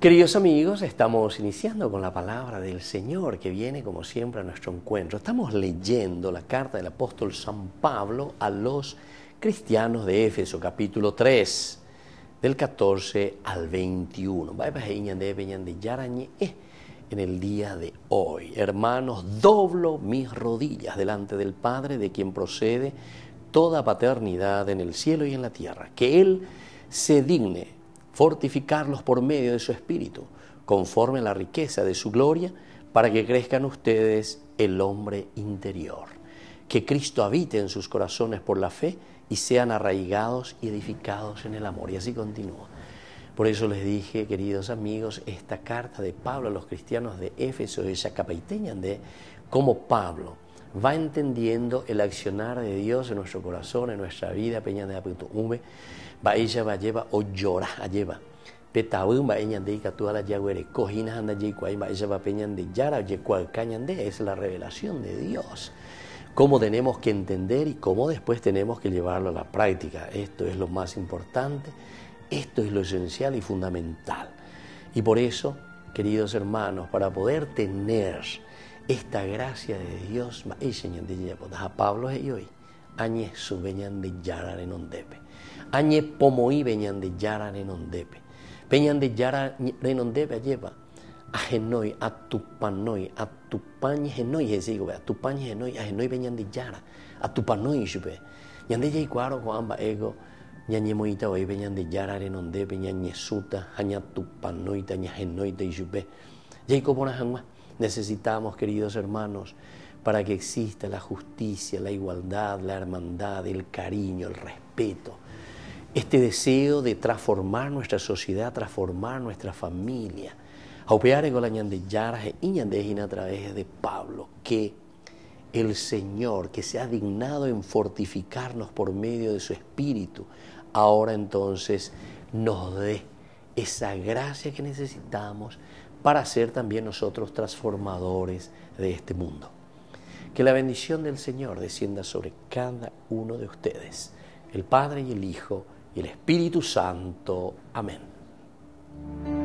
Queridos amigos, estamos iniciando con la palabra del Señor que viene como siempre a nuestro encuentro. Estamos leyendo la carta del apóstol San Pablo a los cristianos de Éfeso, capítulo 3, del 14 al 21. Eh, en el día de hoy, hermanos, doblo mis rodillas delante del Padre de quien procede toda paternidad en el cielo y en la tierra, que Él se digne fortificarlos por medio de su Espíritu, conforme a la riqueza de su gloria, para que crezcan ustedes el hombre interior. Que Cristo habite en sus corazones por la fe y sean arraigados y edificados en el amor. Y así continúa. Por eso les dije, queridos amigos, esta carta de Pablo a los cristianos de Éfeso y Zacapaiteñan de cómo Pablo va entendiendo el accionar de Dios en nuestro corazón, en nuestra vida, peña de va lleva o llora lleva. de es la revelación de Dios. Cómo tenemos que entender y cómo después tenemos que llevarlo a la práctica. Esto es lo más importante, esto es lo esencial y fundamental. Y por eso, queridos hermanos, para poder tener esta gracia de Dios, a Pablo y hoy, añe su veñan de yarar en ondepe, añe y veñan de yarar en ondepe, veñan de yarar en ondepe lleva a genoi, a tupanoi, a tupañ genoi, es digo, a tupañ genoi, a genoi veñan de yara, a tupanoi y ñande ya cuaro con amba ego, ñañe moita hoy veñan de yara en ondepe, ñañe suta, aña tupanoita, ña genoita y sube ya icopona jangua, necesitamos, queridos hermanos, para que exista la justicia, la igualdad, la hermandad, el cariño, el respeto. Este deseo de transformar nuestra sociedad, transformar nuestra familia. A con la y a través de Pablo, que el Señor, que se ha dignado en fortificarnos por medio de su Espíritu, ahora entonces nos dé esa gracia que necesitamos para ser también nosotros transformadores de este mundo. Que la bendición del Señor descienda sobre cada uno de ustedes, el Padre y el Hijo y el Espíritu Santo. Amén.